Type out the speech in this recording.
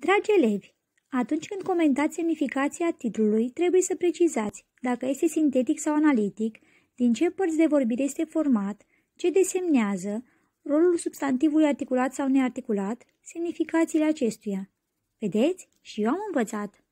Dragi elevi, atunci când comentați semnificația titlului, trebuie să precizați dacă este sintetic sau analitic, din ce părți de vorbire este format, ce desemnează, rolul substantivului articulat sau nearticulat, semnificațiile acestuia. Vedeți? Și eu am învățat!